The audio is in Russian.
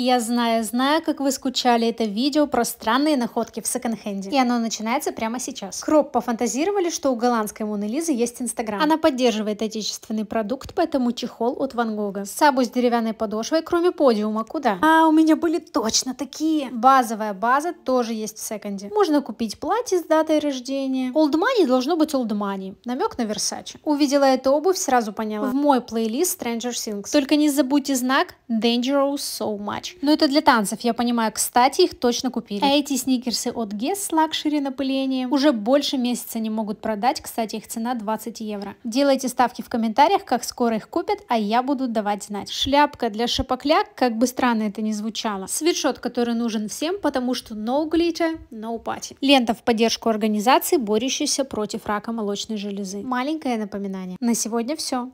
Я знаю, знаю, как вы скучали это видео про странные находки в секонд-хенде. И оно начинается прямо сейчас. Кроп пофантазировали, что у голландской Моны Лизы есть инстаграм. Она поддерживает отечественный продукт, поэтому чехол от Ван Гога. Сабу с деревянной подошвой, кроме подиума, куда? А, у меня были точно такие. Базовая база тоже есть в секонде. Можно купить платье с датой рождения. Old Money должно быть Old Money. Намек на Версаче. Увидела эту обувь, сразу поняла. В мой плейлист Stranger Things. Только не забудьте знак Dangerous So Much матч. Но ну, это для танцев, я понимаю. Кстати, их точно купили. А эти сникерсы от Guess с лакшери напылением уже больше месяца не могут продать. Кстати, их цена 20 евро. Делайте ставки в комментариях, как скоро их купят, а я буду давать знать. Шляпка для шапокляк, как бы странно это ни звучало. Свитшот, который нужен всем, потому что no glitter, no party. Лента в поддержку организации, борющейся против рака молочной железы. Маленькое напоминание. На сегодня все.